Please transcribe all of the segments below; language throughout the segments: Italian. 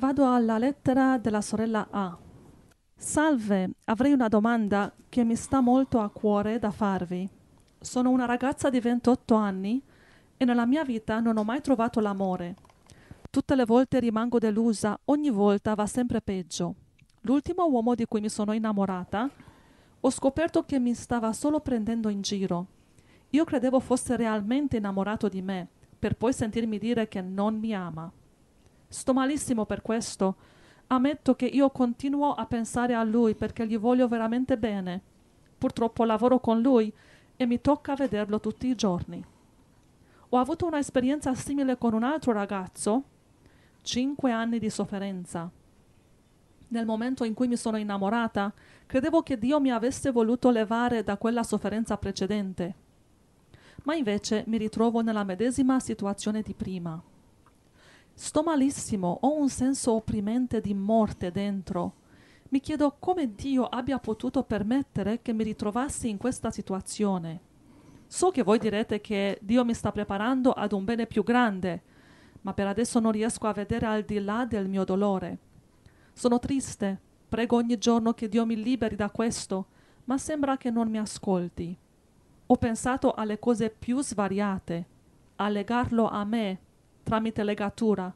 Vado alla lettera della sorella A. Salve, avrei una domanda che mi sta molto a cuore da farvi. Sono una ragazza di 28 anni e nella mia vita non ho mai trovato l'amore. Tutte le volte rimango delusa, ogni volta va sempre peggio. L'ultimo uomo di cui mi sono innamorata, ho scoperto che mi stava solo prendendo in giro. Io credevo fosse realmente innamorato di me, per poi sentirmi dire che non mi ama. Sto malissimo per questo. Ammetto che io continuo a pensare a lui perché gli voglio veramente bene. Purtroppo lavoro con lui e mi tocca vederlo tutti i giorni. Ho avuto un'esperienza simile con un altro ragazzo, cinque anni di sofferenza. Nel momento in cui mi sono innamorata, credevo che Dio mi avesse voluto levare da quella sofferenza precedente. Ma invece mi ritrovo nella medesima situazione di prima. Sto malissimo, ho un senso opprimente di morte dentro. Mi chiedo come Dio abbia potuto permettere che mi ritrovassi in questa situazione. So che voi direte che Dio mi sta preparando ad un bene più grande, ma per adesso non riesco a vedere al di là del mio dolore. Sono triste, prego ogni giorno che Dio mi liberi da questo, ma sembra che non mi ascolti. Ho pensato alle cose più svariate, a legarlo a me tramite legatura.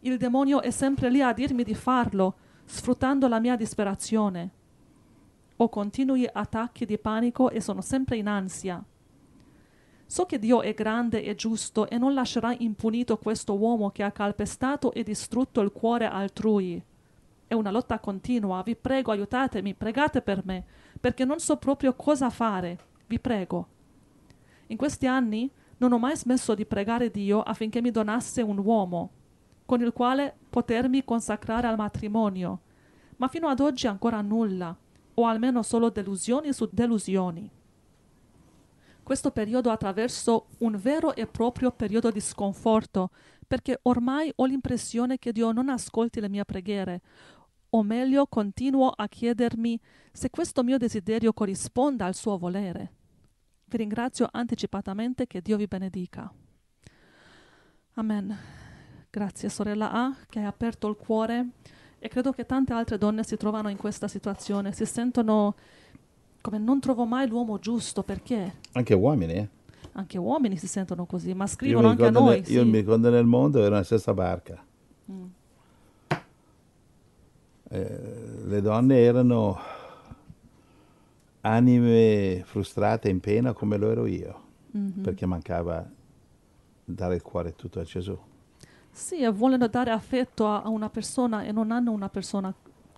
Il demonio è sempre lì a dirmi di farlo, sfruttando la mia disperazione. Ho continui attacchi di panico e sono sempre in ansia. So che Dio è grande e giusto e non lascerà impunito questo uomo che ha calpestato e distrutto il cuore altrui. È una lotta continua, vi prego aiutatemi, pregate per me, perché non so proprio cosa fare, vi prego. In questi anni non ho mai smesso di pregare Dio affinché mi donasse un uomo con il quale potermi consacrare al matrimonio, ma fino ad oggi ancora nulla, o almeno solo delusioni su delusioni. Questo periodo attraverso un vero e proprio periodo di sconforto, perché ormai ho l'impressione che Dio non ascolti le mie preghiere, o meglio continuo a chiedermi se questo mio desiderio corrisponda al suo volere. Vi ringrazio anticipatamente che Dio vi benedica. Amen. Grazie sorella A che hai aperto il cuore e credo che tante altre donne si trovano in questa situazione, si sentono come non trovo mai l'uomo giusto perché? Anche uomini, eh. Anche uomini si sentono così, ma scrivono anche a noi. Ne, io sì. mi ricordo nel mondo era la stessa barca. Mm. Eh, le donne erano anime frustrate in pena come lo ero io, mm-hmm. perché mancava dare il cuore tutto a Gesù. Sì, e vogliono dare affetto a una persona e non hanno una persona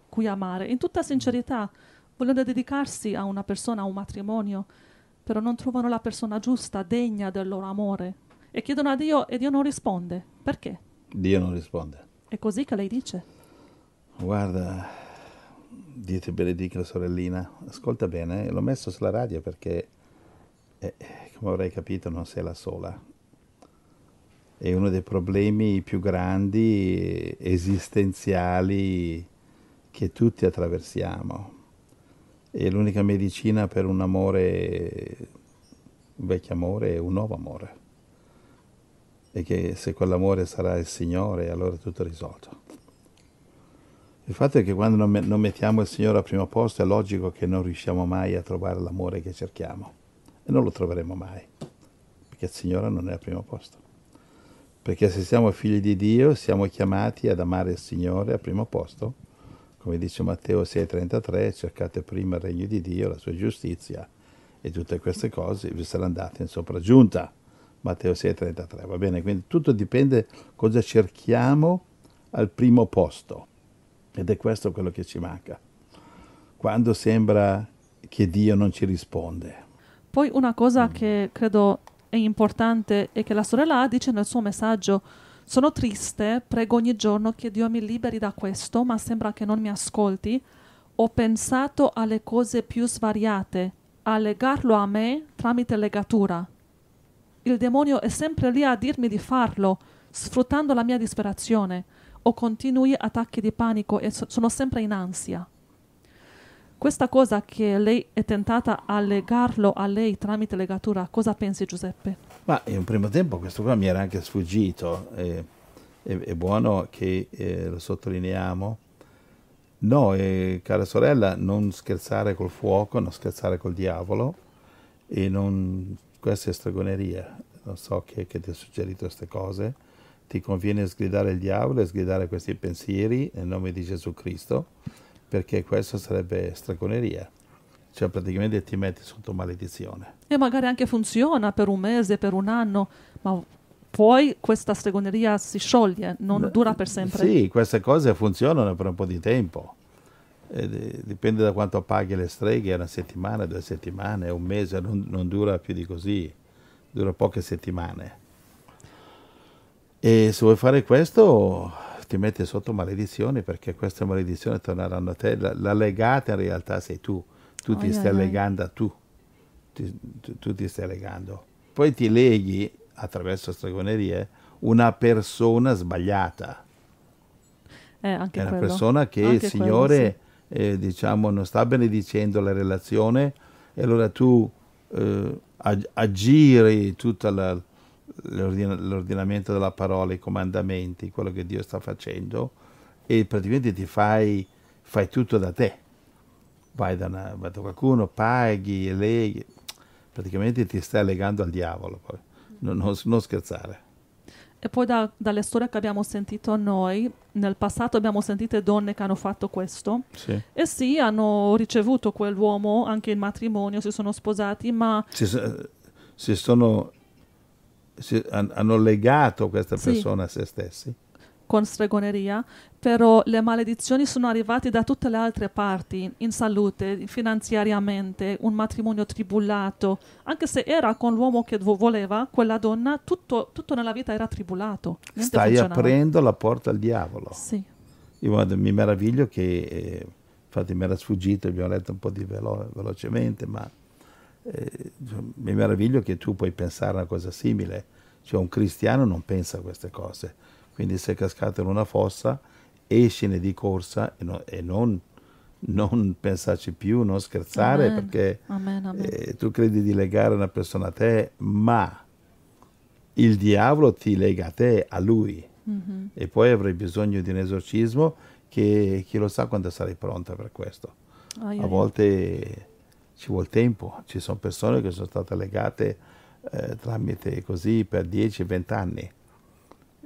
cui amare. In tutta sincerità, vogliono dedicarsi a una persona, a un matrimonio, però non trovano la persona giusta, degna del loro amore. E chiedono a Dio e Dio non risponde. Perché? Dio non risponde. È così che lei dice. Guarda, Dio ti benedica sorellina, ascolta bene, eh, l'ho messo sulla radio perché, eh, come avrai capito, non sei la sola. È uno dei problemi più grandi esistenziali che tutti attraversiamo. È l'unica medicina per un amore, un vecchio amore e un nuovo amore. E che se quell'amore sarà il Signore, allora è tutto risolto. Il fatto è che quando non, mettiamo il Signore al primo posto è logico che non riusciamo mai a trovare l'amore che cerchiamo e non lo troveremo mai, perché il Signore non è al primo posto. Perché se siamo figli di Dio siamo chiamati ad amare il Signore al primo posto, come dice Matteo 6:33, cercate prima il regno di Dio, la sua giustizia e tutte queste cose vi saranno date in sopraggiunta. Matteo 6:33, va bene? Quindi tutto dipende cosa cerchiamo al primo posto. Ed è questo quello che ci manca. Quando sembra che Dio non ci risponde. Poi una cosa mm. che credo è importante è che la sorella dice nel suo messaggio sono triste, prego ogni giorno che Dio mi liberi da questo, ma sembra che non mi ascolti. Ho pensato alle cose più svariate, a legarlo a me tramite legatura. Il demonio è sempre lì a dirmi di farlo, sfruttando la mia disperazione ho continui attacchi di panico e so- sono sempre in ansia. Questa cosa che lei è tentata a legarlo a lei tramite legatura, cosa pensi Giuseppe? Ma in un primo tempo questo qua mi era anche sfuggito, eh, è, è, buono che eh, lo sottolineiamo. No, eh, cara sorella, non scherzare col fuoco, non scherzare col diavolo, e non, questa è stregoneria, non so chi è che ti ha suggerito queste cose ti conviene sgridare il diavolo e sgridare questi pensieri nel nome di Gesù Cristo, perché questo sarebbe stregoneria. Cioè praticamente ti metti sotto maledizione. E magari anche funziona per un mese, per un anno, ma poi questa stregoneria si scioglie, non dura per sempre. Sì, queste cose funzionano per un po' di tempo. Eh, dipende da quanto paghi le streghe, una settimana, due settimane, un mese, non, non dura più di così, dura poche settimane. E se vuoi fare questo ti metti sotto maledizione perché queste maledizioni torneranno a te. La, la legata in realtà sei tu, tu oh, ti stai oh, legando a tu. Ti, tu, tu ti stai legando. Poi ti leghi attraverso stregonerie una persona sbagliata. Eh, anche è una quello. persona che anche il Signore quello, sì. eh, diciamo, non sta benedicendo la relazione e allora tu eh, ag- agiri tutta la, l'ordinamento della parola, i comandamenti, quello che Dio sta facendo e praticamente ti fai, fai tutto da te. Vai da, una, vai da, qualcuno, paghi, leghi, praticamente ti stai legando al diavolo, non, non, non scherzare. E poi da, dalle storie che abbiamo sentito noi, nel passato abbiamo sentito donne che hanno fatto questo. Sì. E sì, hanno ricevuto quell'uomo anche in matrimonio, si sono sposati, ma... Si, eh, si sono si, hanno legato questa persona sì. a se stessi con stregoneria, però le maledizioni sono arrivate da tutte le altre parti, in salute, finanziariamente, un matrimonio tribulato, anche se era con l'uomo che voleva, quella donna, tutto, tutto nella vita era tribulato. Stai aprendo la porta al diavolo. Sì. Io mi meraviglio che, eh, infatti mi era sfuggito, abbiamo letto un po' di velo velocemente, ma eh, mi meraviglio che tu puoi pensare a una cosa simile, cioè un cristiano non pensa a queste cose, quindi se è cascato in una fossa escine di corsa e, no, e non, non, pensarci più, non scherzare amen. perché amen, amen. Eh, tu credi di legare una persona a te, ma il diavolo ti lega a te, a lui. Mm-hmm. E poi avrai bisogno di un esorcismo che chi lo sa quando sarai pronta per questo. Oh, a volte ci vuole tempo, ci sono persone che sono state legate eh, tramite così per 10-20 anni.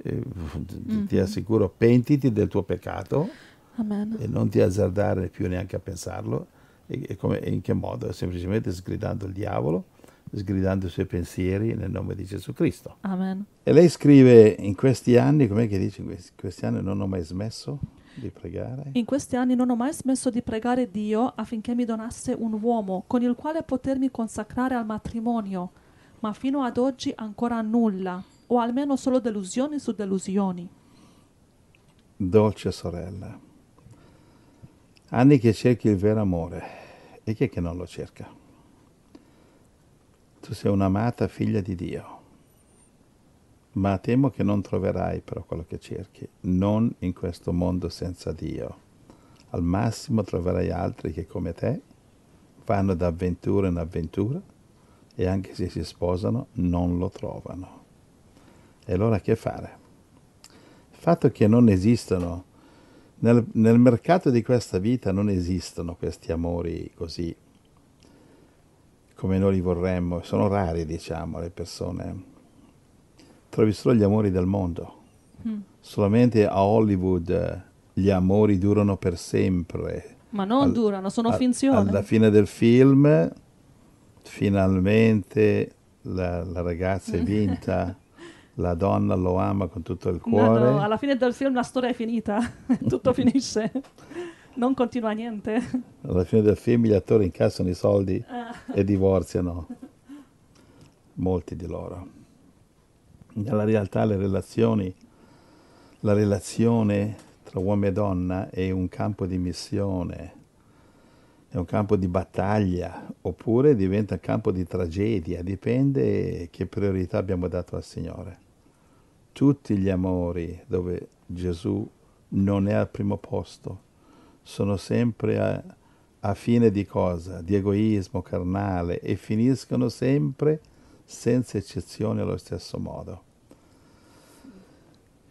mm-hmm. Ti assicuro, pentiti del tuo peccato Amen. e non ti azzardare più neanche a pensarlo. E, e, come, in che modo? Semplicemente sgridando il diavolo, sgridando i suoi pensieri nel nome di Gesù Cristo. Amen. E lei scrive in questi anni, com'è che dice in questi anni non ho mai smesso? di pregare. In questi anni non ho mai smesso di pregare Dio affinché mi donasse un uomo con il quale potermi consacrare al matrimonio, ma fino ad oggi ancora nulla, o almeno solo delusioni su delusioni. Dolce sorella, anni che cerchi il vero amore, e chi è che non lo cerca? Tu sei un'amata figlia di Dio ma temo che non troverai però quello che cerchi, non in questo mondo senza Dio. Al massimo troverai altri che come te vanno da avventura in avventura e anche se si sposano non lo trovano. E allora che fare? Il fatto che non esistono, nel, nel mercato di questa vita non esistono questi amori così come noi li vorremmo, sono rari diciamo le persone traviserò gli amori del mondo. Mm. Solamente a Hollywood eh, gli amori durano per sempre. Ma non al, durano, sono al, finzione. Alla fine del film, finalmente la, la ragazza è vinta. la donna lo ama con tutto il cuore. No, no, alla fine del film la storia è finita, tutto finisce, non continua niente. Alla fine del film gli attori incassano i soldi ah. e divorziano, molti di loro nella realtà le relazioni, la relazione tra uomo e donna è un campo di missione, è un campo di battaglia, oppure diventa campo di tragedia, dipende che priorità abbiamo dato al Signore. Tutti gli amori dove Gesù non è al primo posto, sono sempre a, a fine di cosa? Di egoismo carnale e finiscono sempre senza eccezioni allo stesso modo.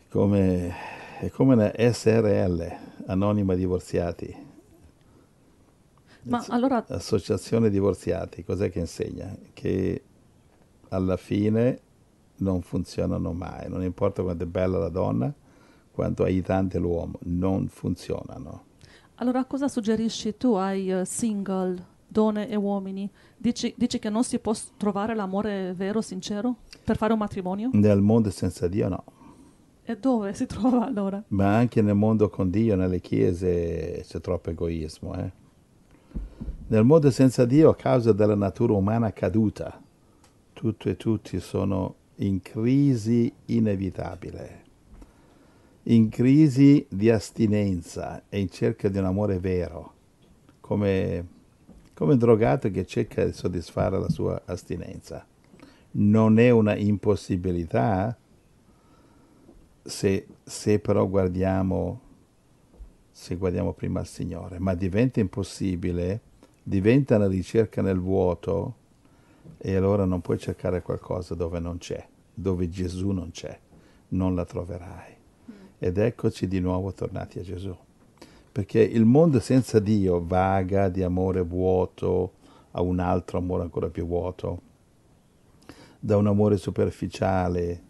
Come, è come una SRL, Anonima Divorziati. Ma allora... Associazione Divorziati, cos'è che insegna? Che alla fine non funzionano mai, non importa quanto è bella la donna, quanto aiutante l'uomo, non funzionano. Allora cosa suggerisci tu ai eh, single donne e uomini, dici, dici che non si può trovare l'amore vero, sincero, per fare un matrimonio? Nel mondo senza Dio no. E dove si trova allora? Ma anche nel mondo con Dio, nelle chiese, c'è troppo egoismo. Eh? Nel mondo senza Dio, a causa della natura umana caduta, tutto e tutti sono in crisi inevitabile, in crisi di astinenza e in cerca di un amore vero, come come drogato che cerca di soddisfare la sua astinenza. Non è una impossibilità eh? se, se però guardiamo, se guardiamo prima al Signore, ma diventa impossibile, diventa una ricerca nel vuoto e allora non puoi cercare qualcosa dove non c'è, dove Gesù non c'è, non la troverai. Mm. Ed eccoci di nuovo tornati a Gesù perché il mondo senza Dio vaga di amore vuoto a un altro amore ancora più vuoto, da un amore superficiale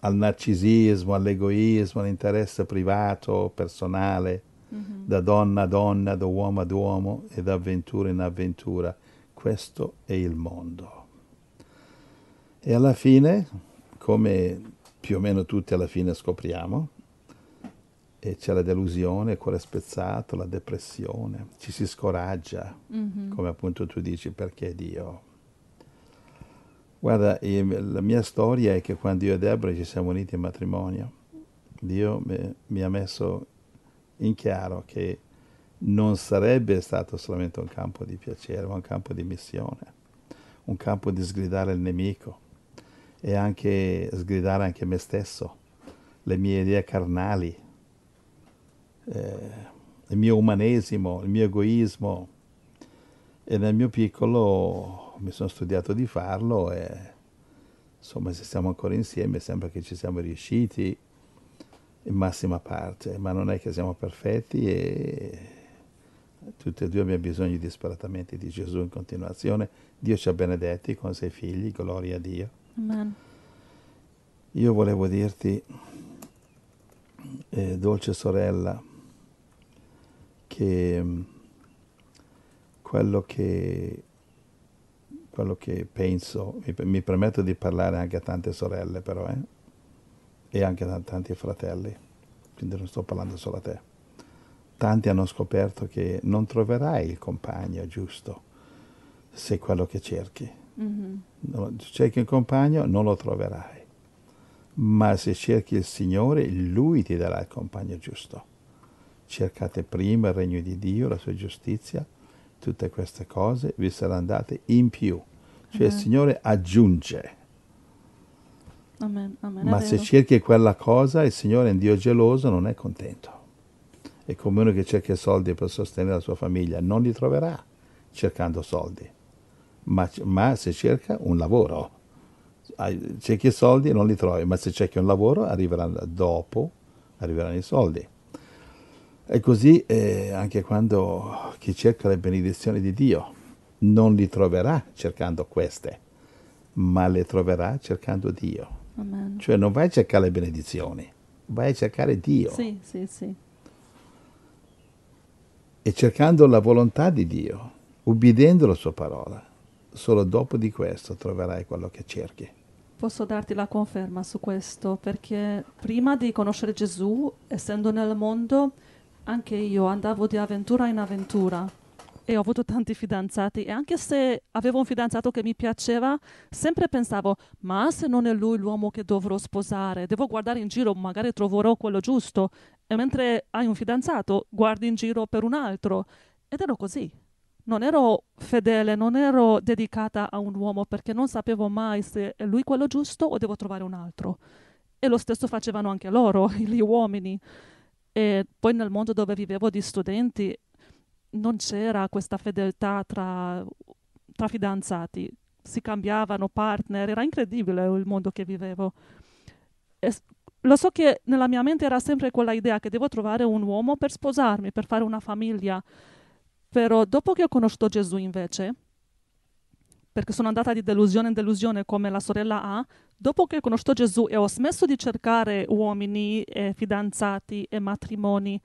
al narcisismo, all'egoismo, all'interesse privato, personale, mm-hmm. da donna a donna, da uomo ad uomo e da avventura in avventura. Questo è il mondo. E alla fine, come più o meno tutti alla fine scopriamo, e c'è la delusione, il cuore spezzato, la depressione, ci si scoraggia, mm-hmm. come appunto tu dici, perché Dio? Guarda, la mia storia è che quando io e Deborah ci siamo uniti in matrimonio, Dio mi, ha messo in chiaro che non sarebbe stato solamente un campo di piacere, ma un campo di missione, un campo di sgridare il nemico e anche sgridare anche me stesso, le mie idee carnali, eh, il mio umanesimo, il mio egoismo e nel mio piccolo mi sono studiato di farlo e insomma se siamo ancora insieme sembra che ci siamo riusciti in massima parte, ma non è che siamo perfetti e tutti e due abbiamo bisogno disperatamente di Gesù in continuazione. Dio ci ha benedetti con sei figli, gloria a Dio. Amen. Io volevo dirti, eh, dolce sorella, che mm, quello che, quello che penso, mi, mi, permetto di parlare anche a tante sorelle però, eh? e anche a tanti fratelli, quindi non sto parlando solo a te. Tanti hanno scoperto che non troverai il compagno giusto se quello che cerchi. Mm-hmm. cerchi un compagno, non lo troverai. Ma se cerchi il Signore, Lui ti darà il compagno giusto cercate prima il regno di Dio, la sua giustizia, tutte queste cose vi saranno date in più. Cioè amen. il Signore aggiunge. Amen, amen, Ma se cerchi quella cosa, il Signore, un Dio geloso, non è contento. È come uno che cerca soldi per sostenere la sua famiglia, non li troverà cercando soldi. Ma, ma se cerca un lavoro, cerchi soldi e non li trovi, ma se cerchi un lavoro arriveranno dopo, arriveranno i soldi. E così eh, anche quando chi cerca le benedizioni di Dio non li troverà cercando queste, ma le troverà cercando Dio. Amen. Cioè non vai a cercare le benedizioni, vai a cercare Dio. Sì, sì, sì. E cercando la volontà di Dio, ubbidendo la sua parola, solo dopo di questo troverai quello che cerchi. Posso darti la conferma su questo, perché prima di conoscere Gesù, essendo nel mondo, anche io andavo di avventura in avventura e ho avuto tanti fidanzati e anche se avevo un fidanzato che mi piaceva, sempre pensavo, ma se non è lui l'uomo che dovrò sposare, devo guardare in giro, magari troverò quello giusto. E mentre hai un fidanzato, guardi in giro per un altro. Ed ero così. Non ero fedele, non ero dedicata a un uomo perché non sapevo mai se è lui quello giusto o devo trovare un altro. E lo stesso facevano anche loro, gli uomini. E poi nel mondo dove vivevo di studenti non c'era questa fedeltà tra, tra fidanzati, si cambiavano partner, era incredibile il mondo che vivevo. E lo so che nella mia mente era sempre quella idea che devo trovare un uomo per sposarmi, per fare una famiglia, però dopo che ho conosciuto Gesù invece, perché sono andata di delusione in delusione come la sorella ha, dopo che ho conosciuto Gesù e ho smesso di cercare uomini e fidanzati e matrimoni,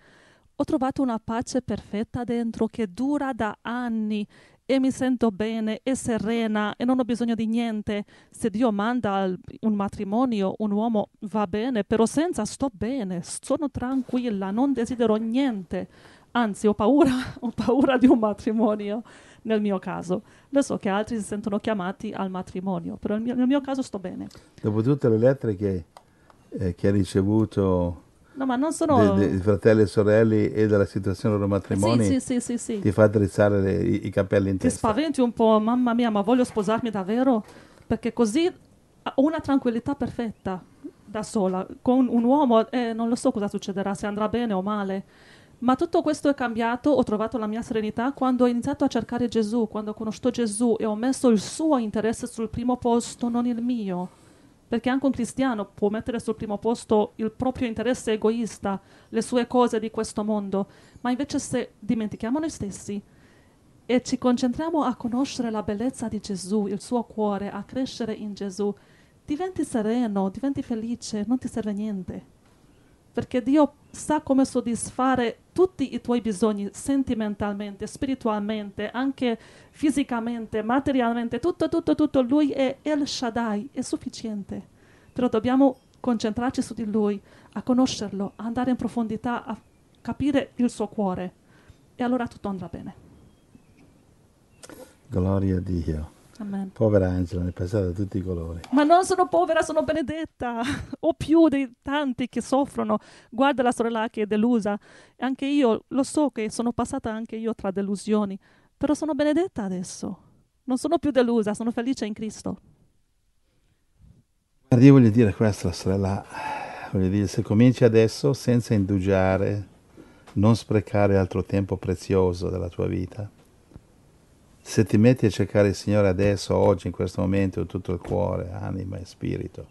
ho trovato una pace perfetta dentro che dura da anni e mi sento bene e serena e non ho bisogno di niente. Se Dio manda un matrimonio, un uomo va bene, però senza sto bene, sono tranquilla, non desidero niente. Anzi, ho paura, ho paura di un matrimonio nel mio caso. Lo so che altri si sentono chiamati al matrimonio, però mio, nel mio caso sto bene. Dopo tutte le lettere che, eh, che ha ricevuto No, ma non sono... De, de, fratelli e sorelle e della situazione loro matrimoni sì, sì, sì, sì, ti fa drizzare le, i, i, capelli in ti testa. Ti spaventi un po', mamma mia, ma voglio sposarmi davvero? Perché così ho una tranquillità perfetta da sola. Con un uomo eh, non lo so cosa succederà, se andrà bene o male. Ma tutto questo è cambiato, ho trovato la mia serenità quando ho iniziato a cercare Gesù, quando ho conosciuto Gesù e ho messo il suo interesse sul primo posto, non il mio. Perché anche un cristiano può mettere sul primo posto il proprio interesse egoista, le sue cose di questo mondo, ma invece se dimentichiamo noi stessi e ci concentriamo a conoscere la bellezza di Gesù, il suo cuore, a crescere in Gesù, diventi sereno, diventi felice, non ti serve niente. Perché Dio sa come soddisfare tutti i tuoi bisogni sentimentalmente, spiritualmente, anche fisicamente, materialmente, tutto, tutto, tutto, lui è El Shaddai, è sufficiente. Però dobbiamo concentrarci su di lui, a conoscerlo, a andare in profondità, a capire il suo cuore. E allora tutto andrà bene. Gloria a Dio. Amen. Povera Angela, ne è passata da tutti i colori. Ma non sono povera, sono benedetta. Ho più dei tanti che soffrono. Guarda la sorella che è delusa. Anche io lo so che sono passata anche io tra delusioni, però sono benedetta adesso. Non sono più delusa, sono felice in Cristo. Guarda, io voglio dire questo, sorella. Voglio dire, se cominci adesso senza indugiare, non sprecare altro tempo prezioso della tua vita se ti metti a cercare il Signore adesso, oggi, in questo momento, con tutto il cuore, anima e spirito,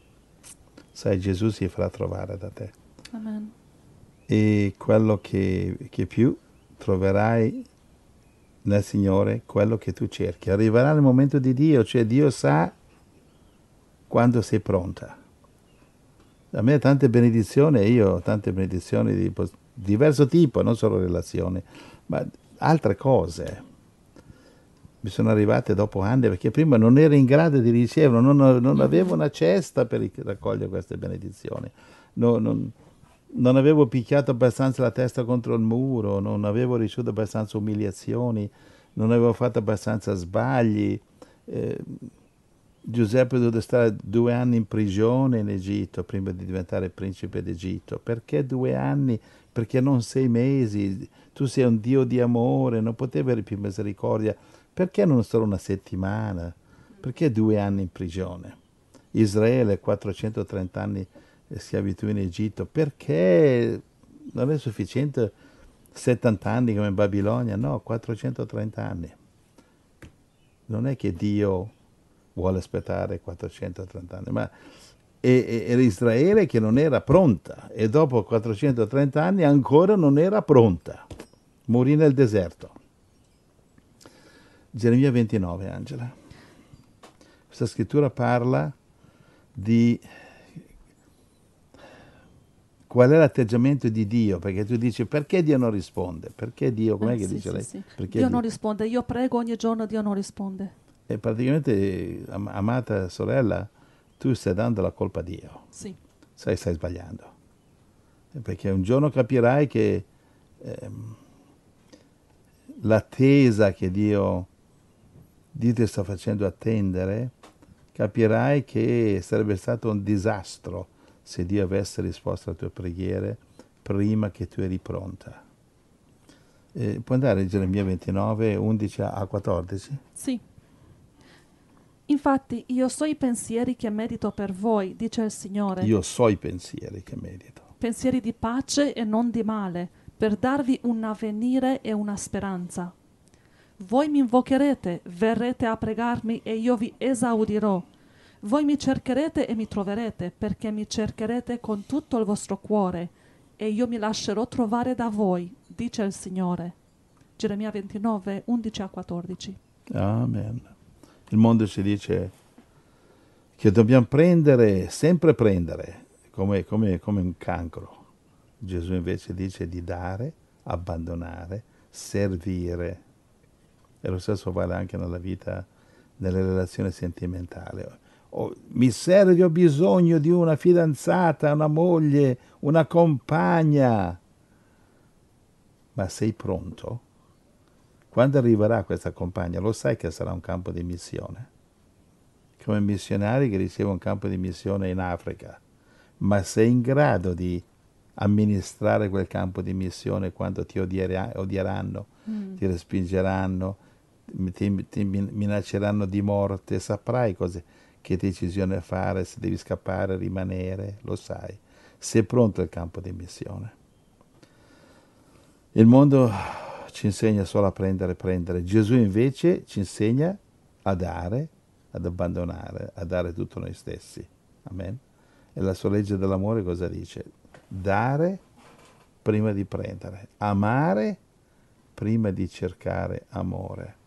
sai, Gesù si farà trovare da te. Amen. E quello che, che più troverai nel Signore, quello che tu cerchi. Arriverà il momento di Dio, cioè Dio sa quando sei pronta. A me tante benedizioni, io ho tante benedizioni di diverso tipo, non solo relazioni, ma altre cose mi sono arrivate dopo anni perché prima non ero in grado di riceverlo, non, non avevo una cesta per raccogliere queste benedizioni, non, non, non, avevo picchiato abbastanza la testa contro il muro, non avevo ricevuto abbastanza umiliazioni, non avevo fatto abbastanza sbagli. Eh, Giuseppe dovette stare due anni in prigione in Egitto prima di diventare principe d'Egitto. Perché due anni? Perché non sei mesi? Tu sei un Dio di amore, non potevi avere più misericordia perché non solo una settimana? Perché due anni in prigione? Israele 430 anni di schiavitù in Egitto, perché non è sufficiente 70 anni come in Babilonia? No, 430 anni. Non è che Dio vuole aspettare 430 anni, ma era Israele che non era pronta e dopo 430 anni ancora non era pronta. Morì nel deserto. Geremia 29, Angela. Questa scrittura parla di qual è l'atteggiamento di Dio, perché tu dici perché Dio non risponde? Perché Dio, com'è eh, che sì, dice sì, lei? Sì. Dio, Dio non risponde, io prego ogni giorno, Dio non risponde. E praticamente, am- amata sorella, tu stai dando la colpa a Dio. Sì. Sai, stai sbagliando. Eh, perché un giorno capirai che ehm, l'attesa che Dio Dio ti sta facendo attendere, capirai che sarebbe stato un disastro se Dio avesse risposto alle tue preghiere prima che tu eri pronta. Eh, puoi andare in Geremia 29, 11 a 14? Sì. Infatti io so i pensieri che merito per voi, dice il Signore. Io so i pensieri che merito. Pensieri di pace e non di male, per darvi un avvenire e una speranza. Voi mi invocherete, verrete a pregarmi e io vi esaudirò. Voi mi cercherete e mi troverete, perché mi cercherete con tutto il vostro cuore, e io mi lascerò trovare da voi, dice il Signore. Geremia 29, 11 a 14. Amen. Il mondo ci dice che dobbiamo prendere, sempre prendere, come, come, come un cancro. Gesù invece dice di dare, abbandonare, servire e lo stesso vale anche nella vita, nelle relazioni sentimentali. Oh, mi serve, ho bisogno di una fidanzata, una moglie, una compagna. Ma sei pronto? Quando arriverà questa compagna, lo sai che sarà un campo di missione. Come missionari che riceve un campo di missione in Africa, ma sei in grado di amministrare quel campo di missione quando ti odieranno, mm. ti respingeranno, ti, ti minacceranno di morte, saprai cosa, che decisione fare, se devi scappare, rimanere, lo sai. Sei pronto al campo di missione. Il mondo ci insegna solo a prendere, prendere. Gesù invece ci insegna a dare, ad abbandonare, a dare tutto noi stessi. Amen. E la sua legge dell'amore cosa dice? Dare prima di prendere, amare prima di cercare amore.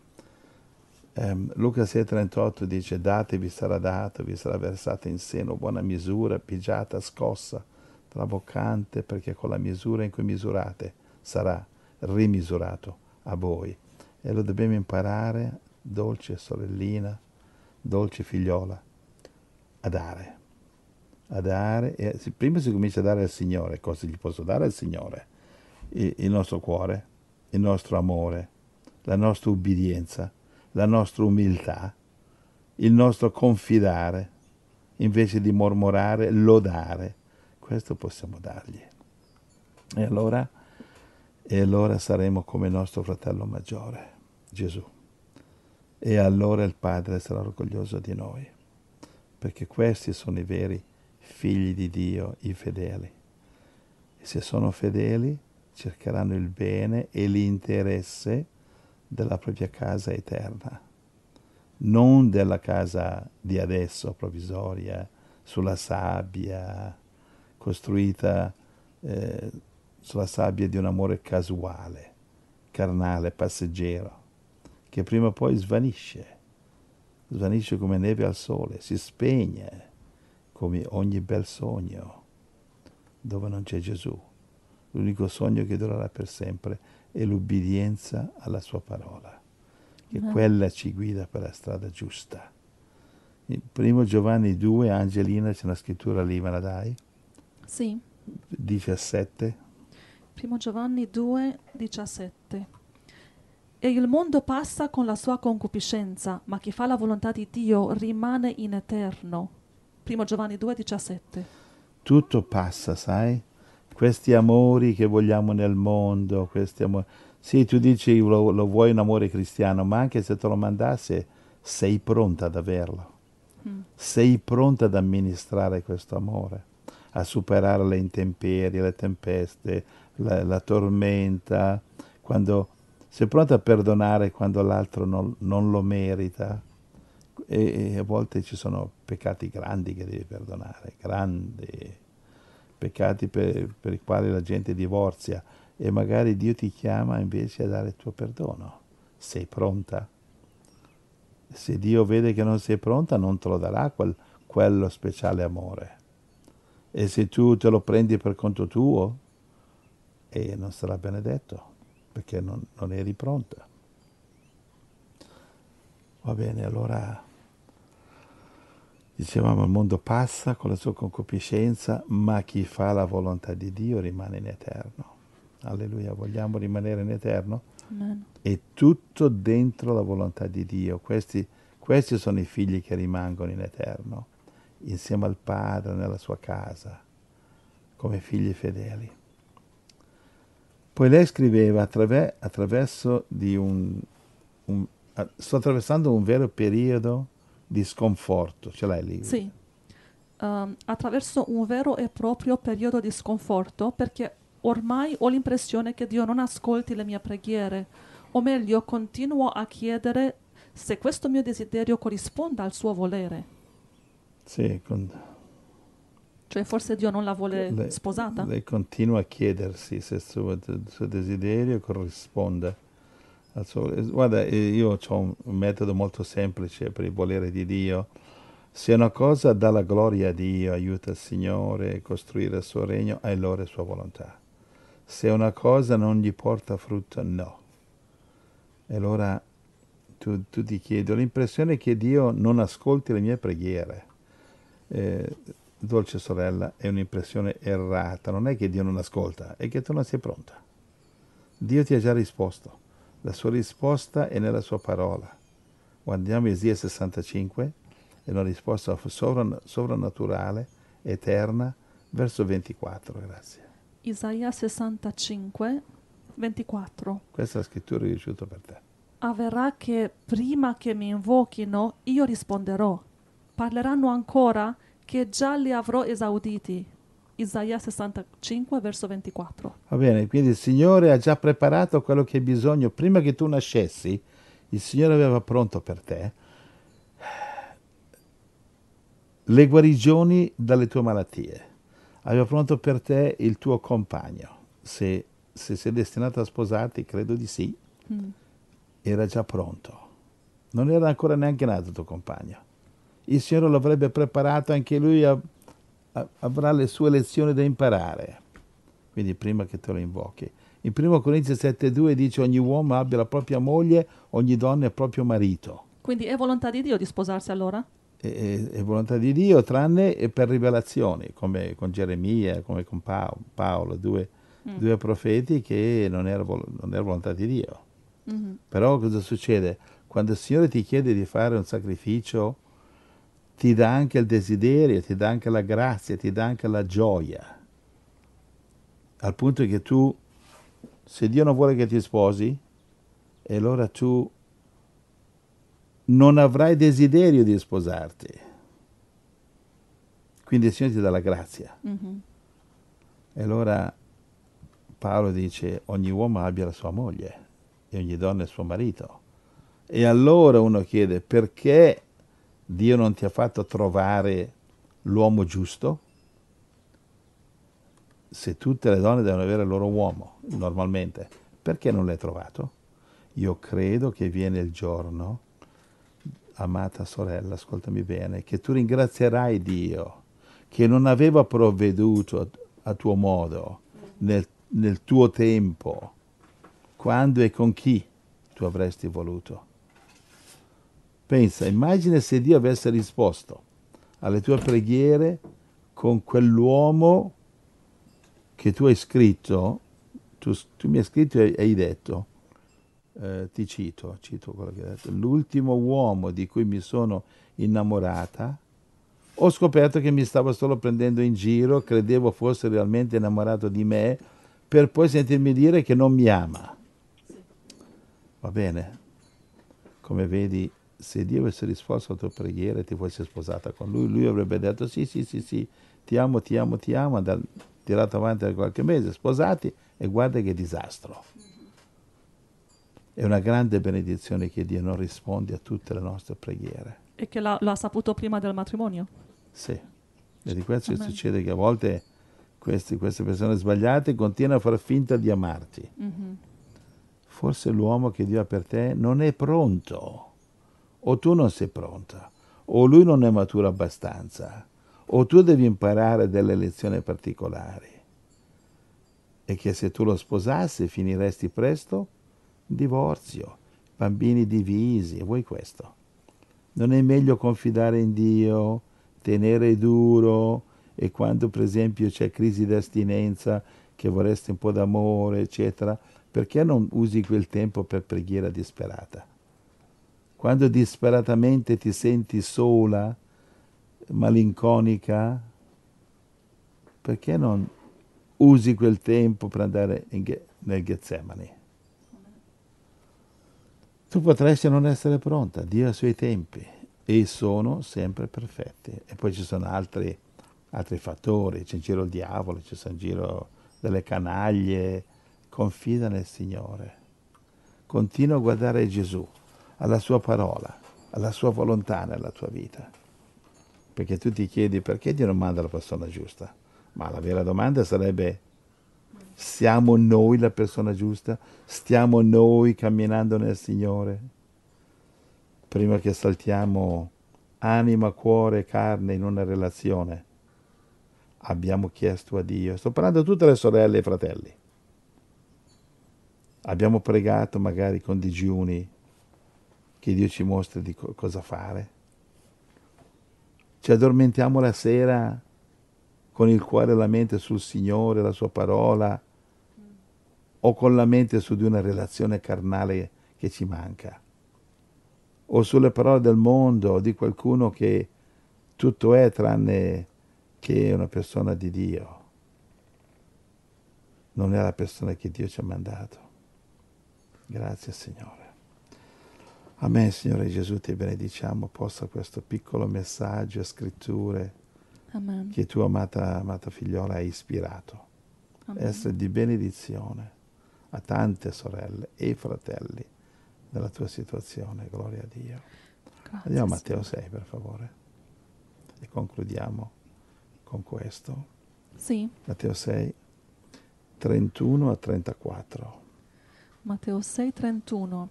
Ehm, Luca 6,38 dice: Date vi sarà dato, vi sarà versata in seno buona misura, pigiata, scossa, traboccante, perché con la misura in cui misurate sarà rimisurato a voi. E lo dobbiamo imparare, dolce sorellina, dolce figliola, a dare. A dare, e prima si comincia a dare al Signore, cosa gli posso dare al Signore? il nostro cuore, il nostro amore, la nostra ubbidienza la nostra umiltà, il nostro confidare, invece di mormorare, lodare. Questo possiamo dargli. E allora, e allora saremo come nostro fratello maggiore, Gesù. E allora il Padre sarà orgoglioso di noi, perché questi sono i veri figli di Dio, i fedeli. E se sono fedeli, cercheranno il bene e l'interesse della propria casa eterna, non della casa di adesso provvisoria, sulla sabbia, costruita eh, sulla sabbia di un amore casuale, carnale, passeggero, che prima o poi svanisce, svanisce come neve al sole, si spegne come ogni bel sogno dove non c'è Gesù. L'unico sogno che durerà per sempre e l'ubbidienza alla sua parola, che ah. quella ci guida per la strada giusta. In primo Giovanni 2, Angelina, c'è una scrittura lì, me la dai? Sì. 17. Primo Giovanni 2, 17. E il mondo passa con la sua concupiscenza, ma chi fa la volontà di Dio rimane in eterno. Primo Giovanni 2, 17. Tutto passa, sai? questi amori che vogliamo nel mondo, questi amori. Sì, tu dici lo, lo vuoi un amore cristiano, ma anche se te lo mandasse, sei pronta ad averlo. Mm. Sei pronta ad amministrare questo amore, a superare le intemperie, le tempeste, la, la tormenta, quando sei pronta a perdonare quando l'altro non, non lo merita. E, e a volte ci sono peccati grandi che devi perdonare, grandi peccati per, per i quali la gente divorzia e magari Dio ti chiama invece a dare il tuo perdono. Sei pronta? Se Dio vede che non sei pronta non te lo darà quel, quello speciale amore. E se tu te lo prendi per conto tuo, eh, non sarà benedetto perché non, non eri pronta. Va bene, allora... Dicevamo, il mondo passa con la sua concupiscenza, ma chi fa la volontà di Dio rimane in eterno. Alleluia, vogliamo rimanere in eterno? Amen. È tutto dentro la volontà di Dio. Questi, questi sono i figli che rimangono in eterno, insieme al Padre nella sua casa, come figli fedeli. Poi lei scriveva attraver- attraverso di un, un... Sto attraversando un vero periodo di sconforto, ce l'hai lì? Sì, um, attraverso un vero e proprio periodo di sconforto perché ormai ho l'impressione che Dio non ascolti le mie preghiere, o meglio continuo a chiedere se questo mio desiderio corrisponda al suo volere. Sì, con... Cioè forse Dio non la vuole lei, sposata? Lei continua a chiedersi se il suo, il suo desiderio corrisponde al eh, Guarda, eh, io ho un metodo molto semplice per il volere di Dio. Se una cosa dà la gloria a Dio, aiuta il Signore a costruire il suo regno, allora è sua volontà. Se una cosa non gli porta frutto, no. E allora tu, tu ti chiedi, ho l'impressione che Dio non ascolti le mie preghiere. Eh, dolce sorella, è un'impressione errata. Non è che Dio non ascolta, è che tu non sei pronta. Dio ti ha già risposto. La sua risposta è nella sua parola. Guardiamo Isaia 65, è una risposta sovran- sovrannaturale, eterna, verso 24, grazie. Isaia 65, 24. Questa scrittura è riuscita per te. Avverrà che prima che mi invochino io risponderò. Parleranno ancora che già li avrò esauditi Isaia 65 verso 24. Va bene, quindi il Signore ha già preparato quello che hai bisogno prima che tu nascessi, il Signore aveva pronto per te le guarigioni dalle tue malattie, aveva pronto per te il tuo compagno, se, se sei destinato a sposarti, credo di sì, mm. era già pronto, non era ancora neanche nato il tuo compagno. Il Signore lo avrebbe preparato, anche lui a avrà le sue lezioni da imparare, quindi prima che te lo invochi. In 1 Corinzi 7,2 dice ogni uomo abbia la propria moglie, ogni donna il proprio marito. Quindi è volontà di Dio di sposarsi allora? È, è, è volontà di Dio, tranne per rivelazioni, come con Geremia, come con Paolo, Paolo due, mm. due, profeti che non era, non era, volontà di Dio. Mm-hmm. Però cosa succede? Quando il Signore ti chiede di fare un sacrificio, ti dà anche il desiderio, ti dà anche la grazia, ti dà anche la gioia, al punto che tu, se Dio non vuole che ti sposi, allora tu non avrai desiderio di sposarti. Quindi il Signore ti dà la grazia. Mm-hmm. E allora Paolo dice, ogni uomo abbia la sua moglie e ogni donna il suo marito. E allora uno chiede, perché Dio non ti ha fatto trovare l'uomo giusto? Se tutte le donne devono avere il loro uomo, normalmente, perché non l'hai trovato? Io credo che viene il giorno, amata sorella, ascoltami bene, che tu ringrazierai Dio che non aveva provveduto a tuo modo, nel, nel tuo tempo, quando e con chi tu avresti voluto. Pensa, immagina se Dio avesse risposto alle tue preghiere con quell'uomo che tu hai scritto, tu, tu mi hai scritto e hai detto, eh, ti cito, cito quello che hai detto, l'ultimo uomo di cui mi sono innamorata, ho scoperto che mi stavo solo prendendo in giro, credevo fosse realmente innamorato di me, per poi sentirmi dire che non mi ama. Va bene? Come vedi, se Dio avesse risposto alla tua preghiera e ti fossi sposata con lui, lui avrebbe detto sì, sì, sì, sì, ti amo, ti amo, ti amo, da, tirato avanti da qualche mese, sposati e guarda che disastro. È una grande benedizione che Dio non risponde a tutte le nostre preghiere. E che l'ha, l'ha saputo prima del matrimonio? Sì, e di questo Amen. succede che a volte questi, queste persone sbagliate continuano a far finta di amarti. Mm-hmm. Forse l'uomo che Dio ha per te non è pronto o tu non sei pronta, o lui non è maturo abbastanza, o tu devi imparare delle lezioni particolari. E che se tu lo sposassi finiresti presto? Divorzio, bambini divisi, vuoi questo? Non è meglio confidare in Dio, tenere duro e quando per esempio c'è crisi di astinenza che vorresti un po' d'amore, eccetera, perché non usi quel tempo per preghiera disperata? quando disperatamente ti senti sola, malinconica, perché non usi quel tempo per andare Ge- nel Getsemani? Tu potresti non essere pronta, Dio ha i suoi tempi e sono sempre perfetti. E poi ci sono altri, altri fattori, c'è in giro il diavolo, ci sono in giro delle canaglie. Confida nel Signore, continua a guardare Gesù alla sua parola, alla sua volontà nella tua vita. Perché tu ti chiedi perché Dio non manda la persona giusta? Ma la vera domanda sarebbe, siamo noi la persona giusta? Stiamo noi camminando nel Signore? Prima che saltiamo anima, cuore e carne in una relazione, abbiamo chiesto a Dio, sto parlando a tutte le sorelle e i fratelli, abbiamo pregato magari con digiuni, che Dio ci mostri di co cosa fare. Ci addormentiamo la sera con il cuore e la mente sul Signore, la sua parola, o con la mente su di una relazione carnale che ci manca, o sulle parole del mondo, di qualcuno che tutto è tranne che è una persona di Dio. Non è la persona che Dio ci ha mandato. Grazie Signore. Amen, Signore Gesù, ti benediciamo, posta questo piccolo messaggio e scritture Amen. che tua amata, amata figliola hai ispirato. Amen. Essere di benedizione a tante sorelle e fratelli nella tua situazione, gloria a Dio. Grazie, Andiamo a Matteo 6, per favore, e concludiamo con questo. Sì. Matteo 6, 31 a 34. Matteo 6, 31.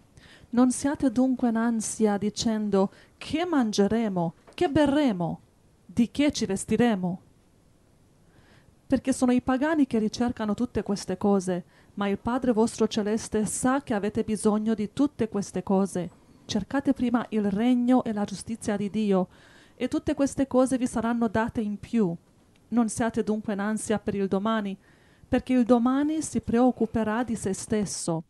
Non siate dunque in ansia dicendo che mangeremo, che berremo, di che ci vestiremo. Perché sono i pagani che ricercano tutte queste cose, ma il Padre vostro celeste sa che avete bisogno di tutte queste cose. Cercate prima il regno e la giustizia di Dio, e tutte queste cose vi saranno date in più. Non siate dunque in ansia per il domani, perché il domani si preoccuperà di se stesso.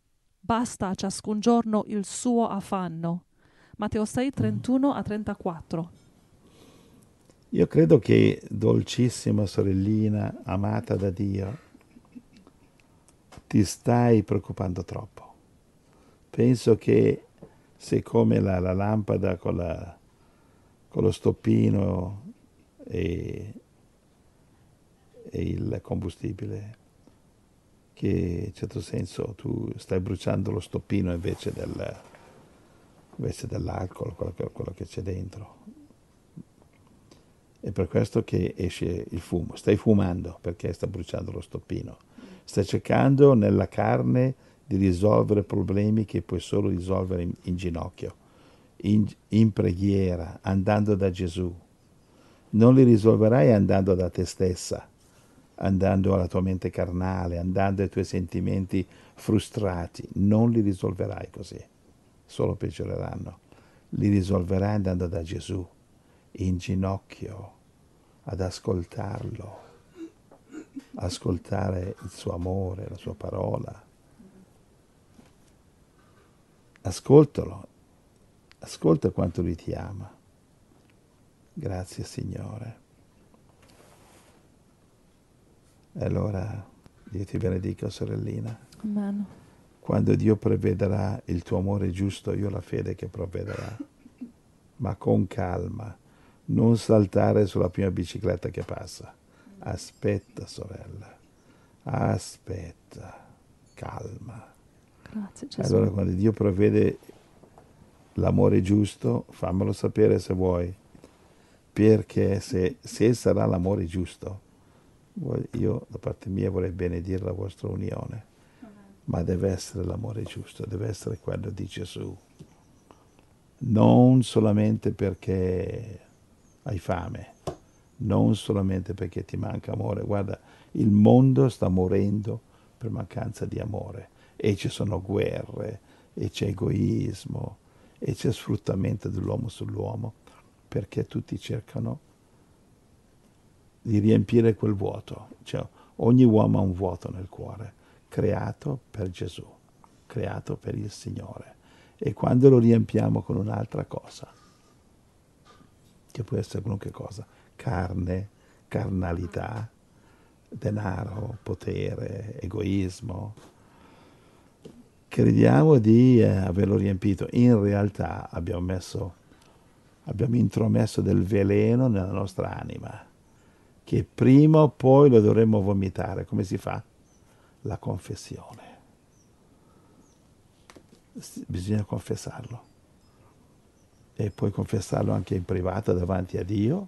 Basta a ciascun giorno il suo affanno. Matteo 6, 31 a 34. Io credo che dolcissima sorellina amata da Dio, ti stai preoccupando troppo. Penso che se come la, la lampada con, la, con, lo stoppino e, e il combustibile che in certo senso tu stai bruciando lo stoppino invece, del, invece dell'alcol, quello che, quello che c'è dentro. È per questo che esce il fumo. Stai fumando perché stai bruciando lo stoppino. Stai cercando nella carne di risolvere problemi che puoi solo risolvere in, in ginocchio, in, in preghiera, andando da Gesù. Non li risolverai andando da te stessa andando alla tua mente carnale, andando ai tuoi sentimenti frustrati, non li risolverai così, solo peggioreranno. Li risolverai andando da Gesù, in ginocchio, ad ascoltarlo, ascoltare il suo amore, la sua parola. Ascoltalo, ascolta quanto lui ti ama. Grazie Signore. Allora Dio ti benedica, sorellina. Amen. Quando Dio prevederà il tuo amore giusto, io ho la fede che provvederà, ma con calma, non saltare sulla prima bicicletta che passa. Aspetta, sorella, aspetta, calma. Grazie, Gesù. Allora quando Dio provvede l'amore giusto, fammelo sapere se vuoi, perché se, se sarà l'amore giusto, io da parte mia vorrei benedire la vostra unione, ma deve essere l'amore giusto, deve essere quello di Gesù. Non solamente perché hai fame, non solamente perché ti manca amore. Guarda, il mondo sta morendo per mancanza di amore e ci sono guerre, e c'è egoismo, e c'è sfruttamento dell'uomo sull'uomo, perché tutti cercano di riempire quel vuoto. Cioè, ogni uomo ha un vuoto nel cuore, creato per Gesù, creato per il Signore. E quando lo riempiamo con un'altra cosa, che può essere qualunque cosa, carne, carnalità, denaro, potere, egoismo, crediamo di eh, averlo riempito. In realtà abbiamo messo, abbiamo intromesso del veleno nella nostra anima che prima o poi lo dovremmo vomitare. Come si fa? La confessione. Bisogna confessarlo. E puoi confessarlo anche in privato davanti a Dio,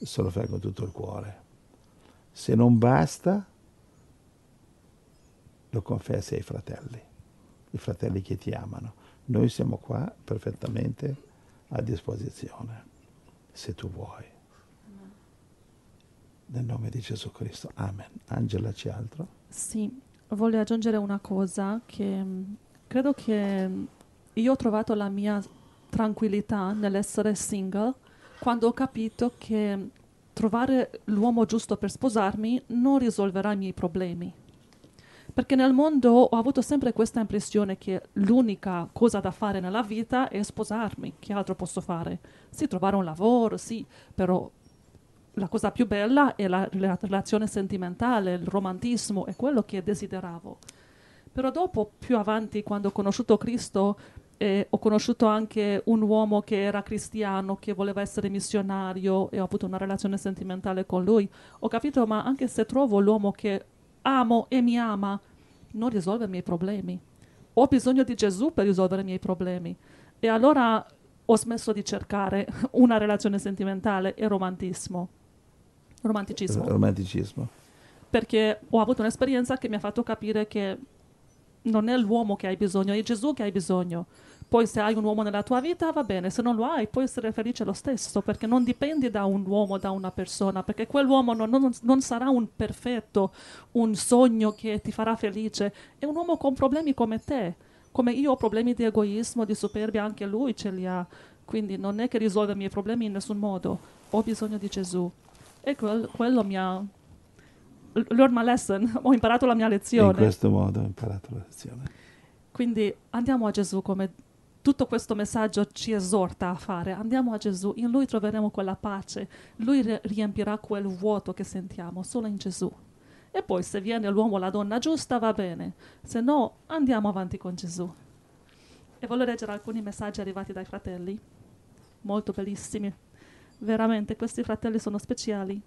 se lo fai con tutto il cuore. Se non basta, lo confessi ai fratelli, i fratelli che ti amano. Noi siamo qua perfettamente a disposizione, se tu vuoi. Nel nome di Gesù Cristo. Amen. Angela, c'è altro? Sì, voglio aggiungere una cosa che mm, credo che mm, io ho trovato la mia tranquillità nell'essere single quando ho capito che mm, trovare l'uomo giusto per sposarmi non risolverà i miei problemi. Perché nel mondo ho avuto sempre questa impressione che l'unica cosa da fare nella vita è sposarmi, che altro posso fare? Sì, trovare un lavoro, sì, però la cosa più bella è la, la, relazione sentimentale, il romantismo, è quello che desideravo. Però dopo, più avanti, quando ho conosciuto Cristo, eh, ho conosciuto anche un uomo che era cristiano, che voleva essere missionario e ho avuto una relazione sentimentale con lui. Ho capito, ma anche se trovo l'uomo che amo e mi ama, non risolve i miei problemi. Ho bisogno di Gesù per risolvere i miei problemi. E allora ho smesso di cercare una relazione sentimentale e romantismo. Romanticismo. Romanticismo. Perché ho avuto un'esperienza che mi ha fatto capire che non è l'uomo che hai bisogno, è Gesù che hai bisogno. Poi se hai un uomo nella tua vita va bene, se non lo hai puoi essere felice lo stesso, perché non dipendi da un uomo, da una persona, perché quell'uomo non, non, non sarà un perfetto, un sogno che ti farà felice, è un uomo con problemi come te, come io ho problemi di egoismo, di superbia, anche lui ce li ha, quindi non è che risolve i miei problemi in nessun modo, ho bisogno di Gesù. E quel, quello mi ha... Learn my lesson, ho imparato la mia lezione. In questo modo ho imparato la lezione. Quindi andiamo a Gesù come tutto questo messaggio ci esorta a fare. Andiamo a Gesù, in Lui troveremo quella pace, Lui re- riempirà quel vuoto che sentiamo solo in Gesù. E poi se viene l'uomo o la donna giusta va bene, se no andiamo avanti con Gesù. E voglio leggere alcuni messaggi arrivati dai fratelli, molto bellissimi. Veramente questi fratelli sono speciali.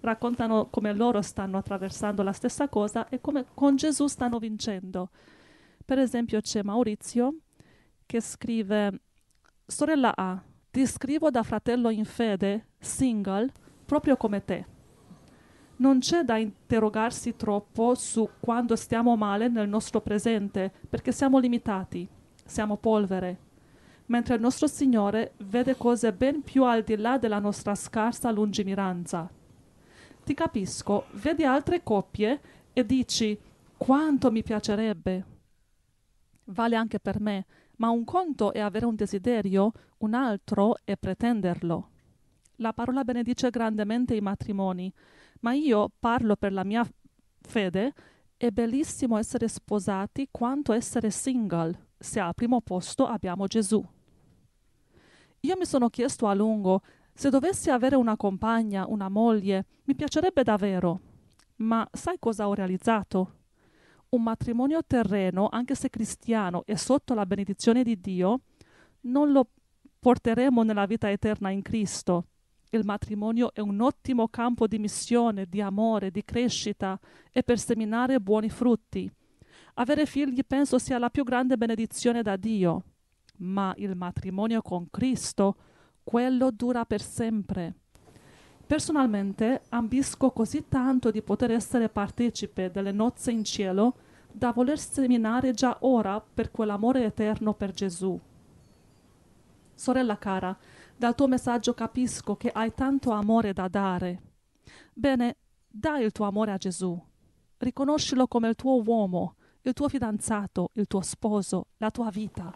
Raccontano come loro stanno attraversando la stessa cosa e come con Gesù stanno vincendo. Per esempio c'è Maurizio che scrive Sorella A, ti scrivo da fratello in fede, single, proprio come te. Non c'è da interrogarsi troppo su quando stiamo male nel nostro presente, perché siamo limitati, siamo polvere, mentre il nostro Signore vede cose ben più al di là della nostra scarsa lungimiranza. Ti capisco, vedi altre coppie e dici quanto mi piacerebbe. Vale anche per me, ma un conto è avere un desiderio, un altro è pretenderlo. La parola benedice grandemente i matrimoni, ma io parlo per la mia fede, è bellissimo essere sposati quanto essere single, se al primo posto abbiamo Gesù. Io mi sono chiesto a lungo, se dovessi avere una compagna, una moglie, mi piacerebbe davvero. Ma sai cosa ho realizzato? Un matrimonio terreno, anche se cristiano e sotto la benedizione di Dio, non lo porteremo nella vita eterna in Cristo. Il matrimonio è un ottimo campo di missione, di amore, di crescita e per seminare buoni frutti. Avere figli penso sia la più grande benedizione da Dio ma il matrimonio con Cristo, quello dura per sempre. Personalmente ambisco così tanto di poter essere partecipe delle nozze in cielo da voler seminare già ora per quell'amore eterno per Gesù. Sorella cara, dal tuo messaggio capisco che hai tanto amore da dare. Bene, dai il tuo amore a Gesù. Riconoscilo come il tuo uomo, il tuo fidanzato, il tuo sposo, la tua vita.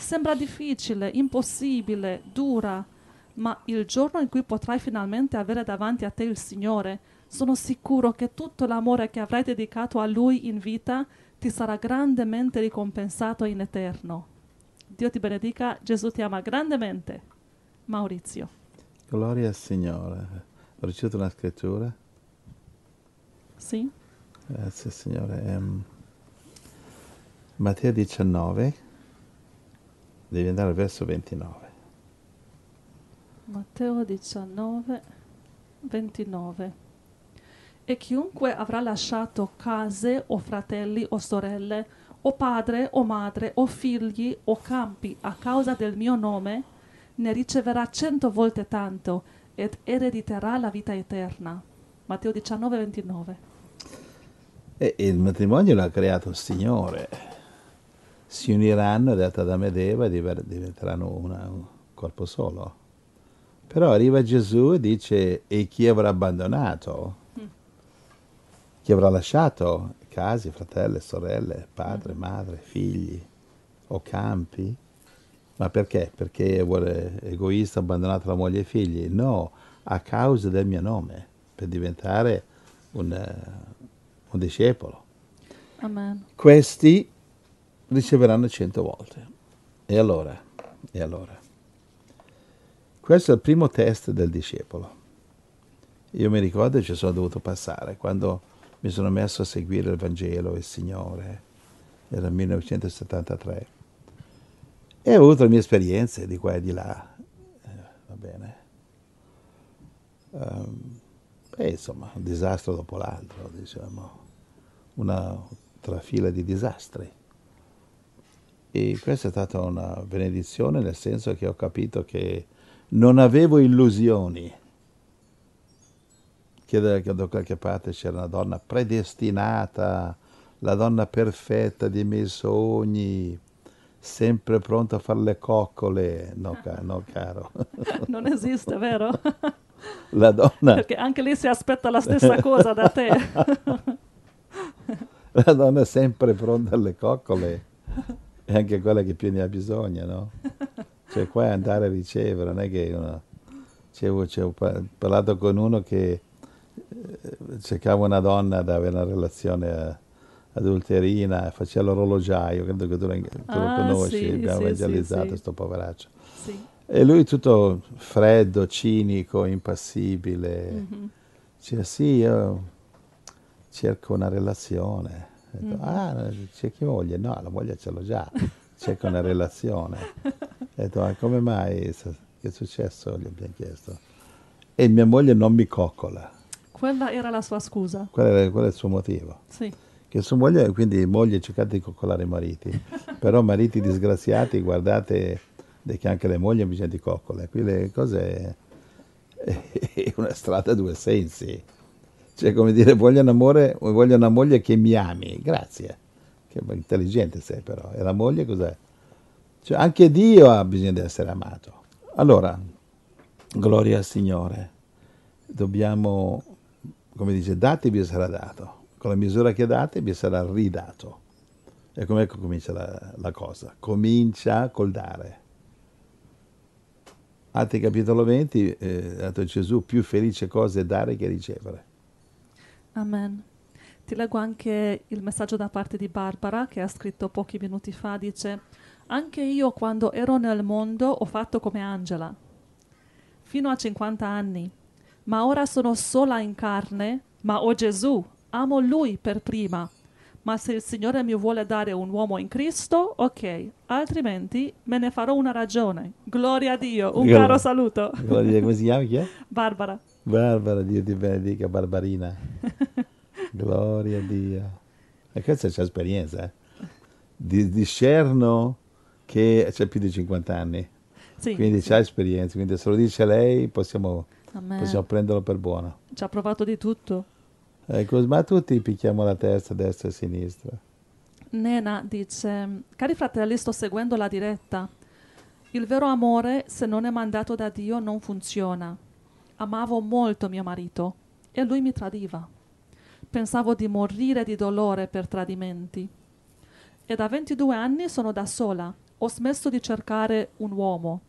Sembra difficile, impossibile, dura, ma il giorno in cui potrai finalmente avere davanti a te il Signore, sono sicuro che tutto l'amore che avrai dedicato a Lui in vita ti sarà grandemente ricompensato in eterno. Dio ti benedica, Gesù ti ama grandemente. Maurizio. Gloria al Signore. Ho ricevuto una scrittura? Sì. Grazie Signore. Um, Matteo 19. Devi andare al verso 29. Matteo 19, 29. E chiunque avrà lasciato case o fratelli o sorelle o padre o madre o figli o campi a causa del mio nome, ne riceverà cento volte tanto ed erediterà la vita eterna. Matteo 19, 29. E il matrimonio l'ha creato il Signore si uniranno, ad detta e Medeva, e diventeranno una, un corpo solo. Però arriva Gesù e dice, e chi avrà abbandonato? Mm. Chi avrà lasciato? Casi, fratelli, sorelle, padre, mm. madre, figli o campi? Ma perché? Perché vuole egoista, abbandonato la moglie e i figli? No, a causa del mio nome, per diventare un, eh, un discepolo. Amen. Questi riceveranno cento volte. E allora? E allora? Questo è il primo test del discepolo. Io mi ricordo che ci sono dovuto passare quando mi sono messo a seguire il Vangelo, e il Signore, era 1973. E ho avuto le mie esperienze di qua e di là. Eh, va bene. Um, e insomma, un disastro dopo l'altro, diciamo, una trafila di disastri. E questa è stata una benedizione nel senso che ho capito che non avevo illusioni Chiedere che da qualche parte c'era una donna predestinata, la donna perfetta dei miei sogni, sempre pronta a fare le coccole. No, ca- no caro. Non esiste, vero? La donna... Perché anche lì si aspetta la stessa cosa da te. La donna sempre pronta alle coccole. è anche quella che più ne ha bisogno, no? Cioè qua è andare a ricevere, non è che uno... Dicevo, cioè, ho parlato con uno che eh, cercava una donna da avere una relazione eh, adulterina, faceva l'orologiaio, credo che tu, lo, tu ah, lo conosci, sì, abbiamo sì, evangelizzato questo sì, poveraccio. E lui tutto freddo, cinico, impassibile, mm-hmm. diceva sì, io cerco una relazione. Detto, mm-hmm. Ah, chi moglie? No, la moglie ce l'ho già, c'è cerco una relazione. Ho detto, ma come mai? Che è successo? Gli abbiamo chiesto. E mia moglie non mi coccola. Quella era la sua scusa. Quello era, quello è il suo motivo. Sì. Che sua moglie, quindi moglie cercate di coccolare i mariti, però mariti disgraziati, guardate che anche le mogli hanno bisogno di coccole. Qui le cose è una strada a due sensi cioè come dire voglio un amore, voglio una moglie che mi ami, grazie. Che intelligente sei però, e la moglie cos'è? Cioè anche Dio ha bisogno di essere amato. Allora, gloria al Signore, dobbiamo, come dice, date vi sarà dato, con la misura che date vi sarà ridato. E come che comincia la, la cosa? Comincia col dare. Atti capitolo 20, eh, ha detto Gesù, più felice cosa è dare che ricevere. Amen. Ti leggo anche il messaggio da parte di Barbara che ha scritto pochi minuti fa, dice, anche io quando ero nel mondo ho fatto come Angela, fino a 50 anni, ma ora sono sola in carne, ma ho oh Gesù, amo Lui per prima, ma se il Signore mi vuole dare un uomo in Cristo, ok, altrimenti me ne farò una ragione. Gloria a Dio, un Gloria. caro saluto. Gloria, come si chiama chi è? Barbara. Barbara, Dio ti benedica, Barbarina. Gloria a Dio. E questa c'è esperienza, eh. Di, discerno che c'è più di 50 anni. Sì, quindi sì. c'è esperienza, quindi se lo dice lei possiamo, possiamo prenderlo per buono. Ci ha provato di tutto. Ecco, ma tutti picchiamo la testa destra e sinistra. Nena dice, cari fratelli, sto seguendo la diretta. Il vero amore, se non è mandato da Dio, non funziona. Amavo molto mio marito e lui mi tradiva. Pensavo di morire di dolore per tradimenti. E da 22 anni sono da sola. Ho smesso di cercare un uomo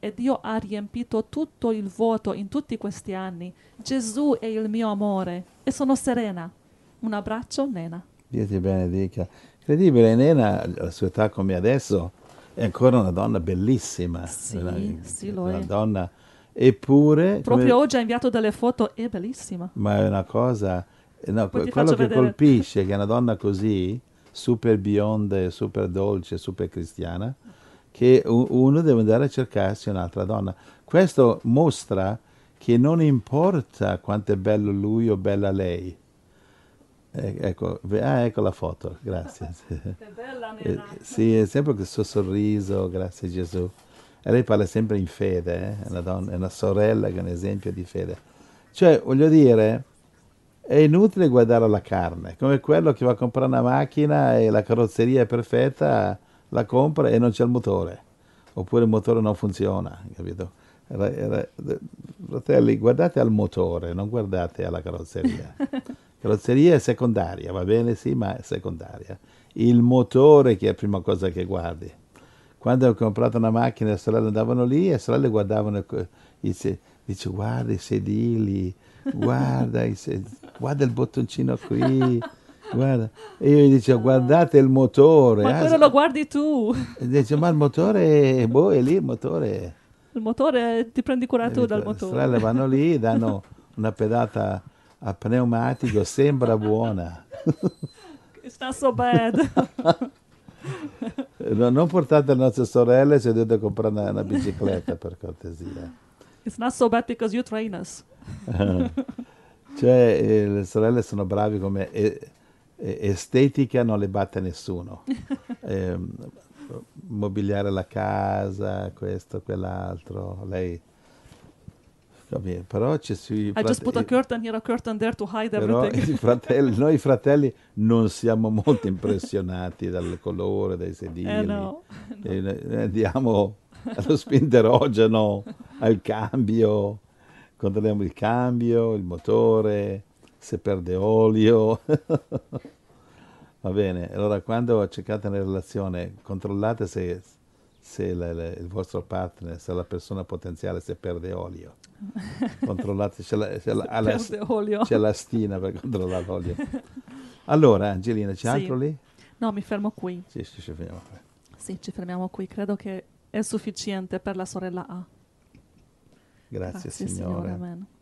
e Dio ha riempito tutto il vuoto in tutti questi anni. Gesù è il mio amore e sono serena. Un abbraccio, Nena. Dio ti benedica. Incredibile, Nena, alla sua età come adesso, è ancora una donna bellissima. Sì, una, sì, lo una è. Una donna Eppure... Proprio come... oggi ha inviato delle foto, è bellissima. Ma è una cosa... Eh, no, quello che vedere. colpisce è che una donna così, super bionda, super dolce, super cristiana, che uno deve andare a cercarsi un'altra donna. Questo mostra che non importa quanto è bello lui o bella lei. Eh, ecco, ah, ecco la foto, grazie. che bella, eh, Nena. Eh, sì, è sempre questo sorriso, grazie Gesù. E lei parla sempre in fede, eh? è, una donna, è una sorella che è un esempio di fede. Cioè, voglio dire, è inutile guardare alla carne, come quello che va a comprare una macchina e la carrozzeria è perfetta, la compra e non c'è il motore, oppure il motore non funziona, capito? Fratelli, guardate al motore, non guardate alla carrozzeria. La carrozzeria è secondaria, va bene, sì, ma è secondaria. Il motore che è la prima cosa che guardi. Quando ho comprato una macchina, le sorelle andavano lì e le sorelle guardavano, dice, dice guarda i sedili, guarda, i sedili, guarda il bottoncino qui. Guarda. E io gli dicevo, ah. guardate il motore. Ma ah, quello ah, lo guardi tu. E dice, ma il motore, boh, è lì il motore. Il motore, eh, ti prendi cura tu dal motore. Le sorelle vanno lì, danno una pedata a pneumatico, sembra buona. sta so bad. No, non portate le nostre sorelle se dovete comprare una, bicicletta, per cortesia. It's not so bad because you train us. cioè, eh, le sorelle sono bravi come e, eh, e, eh, estetica non le batte nessuno. Eh, mobiliare la casa, questo, quell'altro. Lei bene, però ci si... Frate- I just put a curtain here, a curtain there to hide everything. Fratelli, noi fratelli non siamo molto impressionati dal colore dei sedili. Eh no, no. Eh, andiamo allo spinterogeno, al cambio, controlliamo il cambio, il motore, se perde olio. Va bene, allora quando cercate una relazione controllate se se la, la, il vostro partner, se la persona potenziale, se perde olio. Controllate, c'è la, c'è, la, la, c'è la, stina per controllare l'olio. Allora, Angelina, c'è sì. altro lì? No, mi fermo qui. Sì, sì, ci fermiamo qui. Sì, ci fermiamo qui. Credo che è sufficiente per la sorella A. Grazie, Grazie Signore. signore